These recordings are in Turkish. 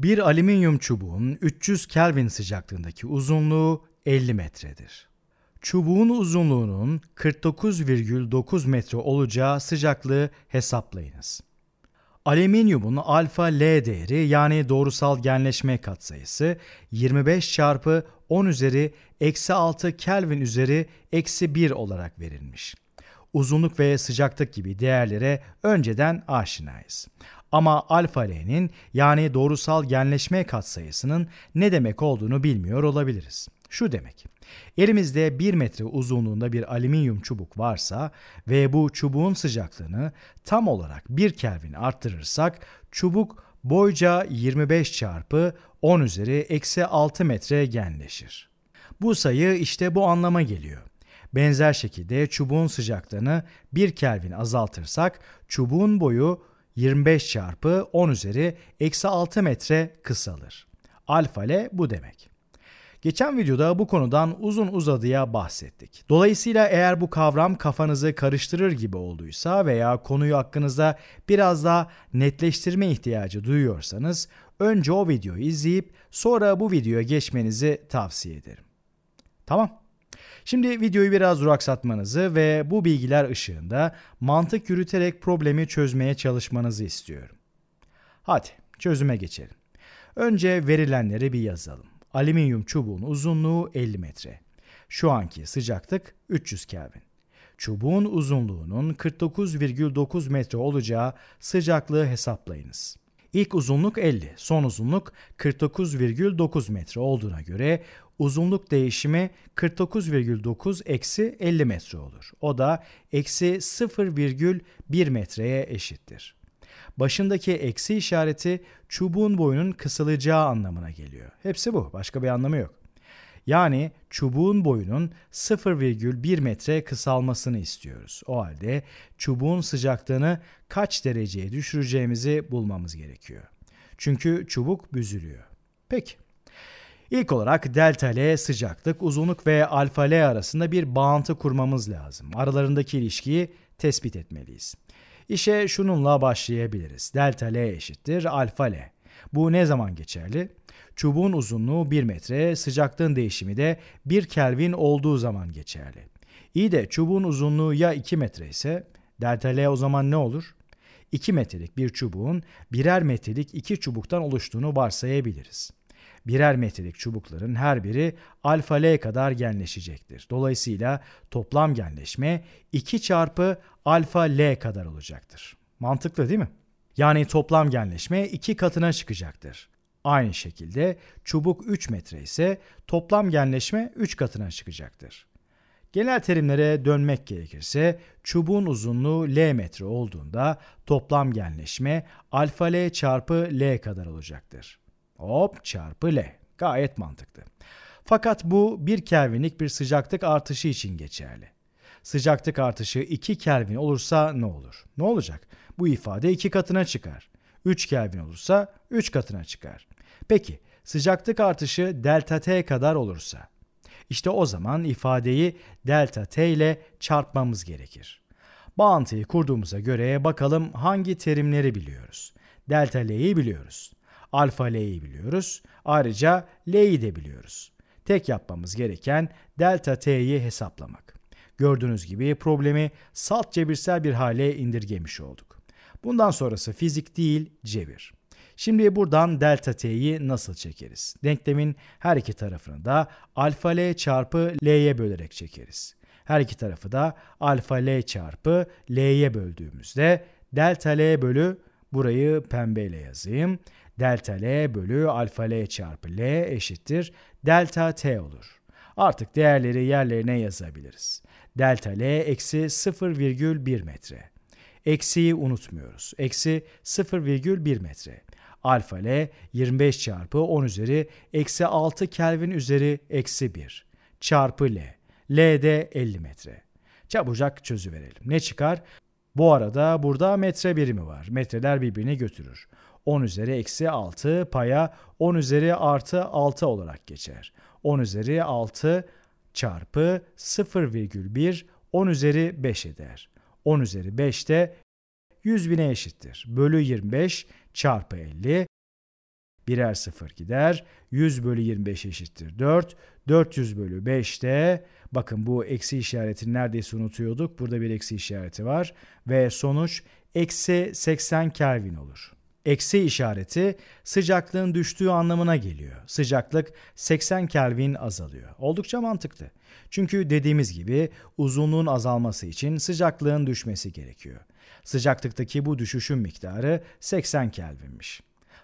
Bir alüminyum çubuğun 300 Kelvin sıcaklığındaki uzunluğu 50 metredir. Çubuğun uzunluğunun 49,9 metre olacağı sıcaklığı hesaplayınız. Alüminyumun alfa L değeri yani doğrusal genleşme katsayısı 25 çarpı 10 üzeri eksi 6 Kelvin üzeri eksi 1 olarak verilmiş. Uzunluk ve sıcaklık gibi değerlere önceden aşinayız ama alfa L'nin yani doğrusal genleşme katsayısının ne demek olduğunu bilmiyor olabiliriz. Şu demek, elimizde 1 metre uzunluğunda bir alüminyum çubuk varsa ve bu çubuğun sıcaklığını tam olarak 1 Kelvin arttırırsak çubuk boyca 25 çarpı 10 üzeri eksi 6 metre genleşir. Bu sayı işte bu anlama geliyor. Benzer şekilde çubuğun sıcaklığını 1 Kelvin azaltırsak çubuğun boyu 25 çarpı 10 üzeri eksi 6 metre kısalır. Alfa L bu demek. Geçen videoda bu konudan uzun uzadıya bahsettik. Dolayısıyla eğer bu kavram kafanızı karıştırır gibi olduysa veya konuyu hakkınızda biraz daha netleştirme ihtiyacı duyuyorsanız önce o videoyu izleyip sonra bu videoya geçmenizi tavsiye ederim. Tamam. Şimdi videoyu biraz duraksatmanızı ve bu bilgiler ışığında mantık yürüterek problemi çözmeye çalışmanızı istiyorum. Hadi çözüme geçelim. Önce verilenleri bir yazalım. Alüminyum çubuğun uzunluğu 50 metre. Şu anki sıcaklık 300 Kelvin. Çubuğun uzunluğunun 49,9 metre olacağı sıcaklığı hesaplayınız. İlk uzunluk 50, son uzunluk 49,9 metre olduğuna göre uzunluk değişimi 49,9 eksi 50 metre olur. O da eksi 0,1 metreye eşittir. Başındaki eksi işareti çubuğun boyunun kısılacağı anlamına geliyor. Hepsi bu. Başka bir anlamı yok. Yani çubuğun boyunun 0,1 metre kısalmasını istiyoruz. O halde çubuğun sıcaklığını kaç dereceye düşüreceğimizi bulmamız gerekiyor. Çünkü çubuk büzülüyor. Peki. İlk olarak delta L sıcaklık, uzunluk ve alfa L arasında bir bağıntı kurmamız lazım. Aralarındaki ilişkiyi tespit etmeliyiz. İşe şununla başlayabiliriz. Delta L eşittir alfa L. Bu ne zaman geçerli? Çubuğun uzunluğu 1 metre, sıcaklığın değişimi de 1 Kelvin olduğu zaman geçerli. İyi de çubuğun uzunluğu ya 2 metre ise delta L o zaman ne olur? 2 metrelik bir çubuğun birer metrelik iki çubuktan oluştuğunu varsayabiliriz. Birer metrelik çubukların her biri alfa L kadar genleşecektir. Dolayısıyla toplam genleşme 2 çarpı alfa L kadar olacaktır. Mantıklı değil mi? Yani toplam genleşme 2 katına çıkacaktır. Aynı şekilde çubuk 3 metre ise toplam genleşme 3 katına çıkacaktır. Genel terimlere dönmek gerekirse çubuğun uzunluğu L metre olduğunda toplam genleşme alfa L çarpı L kadar olacaktır. Hop çarpı L. Gayet mantıklı. Fakat bu bir Kelvinlik bir sıcaklık artışı için geçerli. Sıcaklık artışı 2 Kelvin olursa ne olur? Ne olacak? Bu ifade 2 katına çıkar. 3 Kelvin olursa 3 katına çıkar. Peki sıcaklık artışı delta T kadar olursa? İşte o zaman ifadeyi delta T ile çarpmamız gerekir. Bağıntıyı kurduğumuza göre bakalım hangi terimleri biliyoruz. Delta L'yi biliyoruz. Alfa L'yi biliyoruz. Ayrıca L'yi de biliyoruz. Tek yapmamız gereken delta T'yi hesaplamak. Gördüğünüz gibi problemi salt cebirsel bir hale indirgemiş olduk. Bundan sonrası fizik değil cebir. Şimdi buradan delta t'yi nasıl çekeriz? Denklemin her iki tarafını da alfa l çarpı l'ye bölerek çekeriz. Her iki tarafı da alfa l çarpı l'ye böldüğümüzde delta l bölü burayı pembeyle yazayım. Delta l bölü alfa l çarpı l eşittir delta t olur. Artık değerleri yerlerine yazabiliriz. Delta l eksi 0,1 metre. Eksiyi unutmuyoruz. Eksi 0,1 metre. Alfa L 25 çarpı 10 üzeri eksi 6 Kelvin üzeri eksi 1 çarpı L. L de 50 metre. Çabucak verelim. Ne çıkar? Bu arada burada metre birimi var. Metreler birbirini götürür. 10 üzeri eksi 6 paya 10 üzeri artı 6 olarak geçer. 10 üzeri 6 çarpı 0,1 10 üzeri 5 eder. 10 üzeri de 100 bine eşittir. Bölü 25 çarpı 50 birer sıfır gider. 100 bölü 25 eşittir 4. 400 bölü 5 de bakın bu eksi işaretini neredeyse unutuyorduk. Burada bir eksi işareti var ve sonuç eksi 80 Kelvin olur. Eksi işareti sıcaklığın düştüğü anlamına geliyor. Sıcaklık 80 Kelvin azalıyor. Oldukça mantıklı. Çünkü dediğimiz gibi uzunluğun azalması için sıcaklığın düşmesi gerekiyor. Sıcaklıktaki bu düşüşün miktarı 80 Kelvin'miş.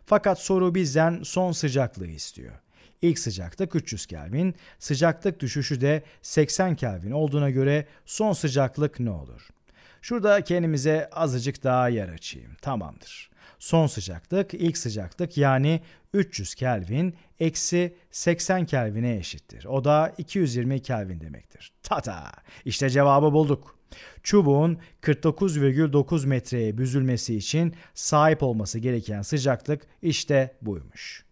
Fakat soru bizden son sıcaklığı istiyor. İlk sıcaklık 300 Kelvin, sıcaklık düşüşü de 80 Kelvin olduğuna göre son sıcaklık ne olur? Şurada kendimize azıcık daha yer açayım. Tamamdır. Son sıcaklık ilk sıcaklık yani 300 Kelvin eksi 80 Kelvin'e eşittir. O da 220 Kelvin demektir. Tata! İşte cevabı bulduk. Çubuğun 49,9 metreye büzülmesi için sahip olması gereken sıcaklık işte buymuş.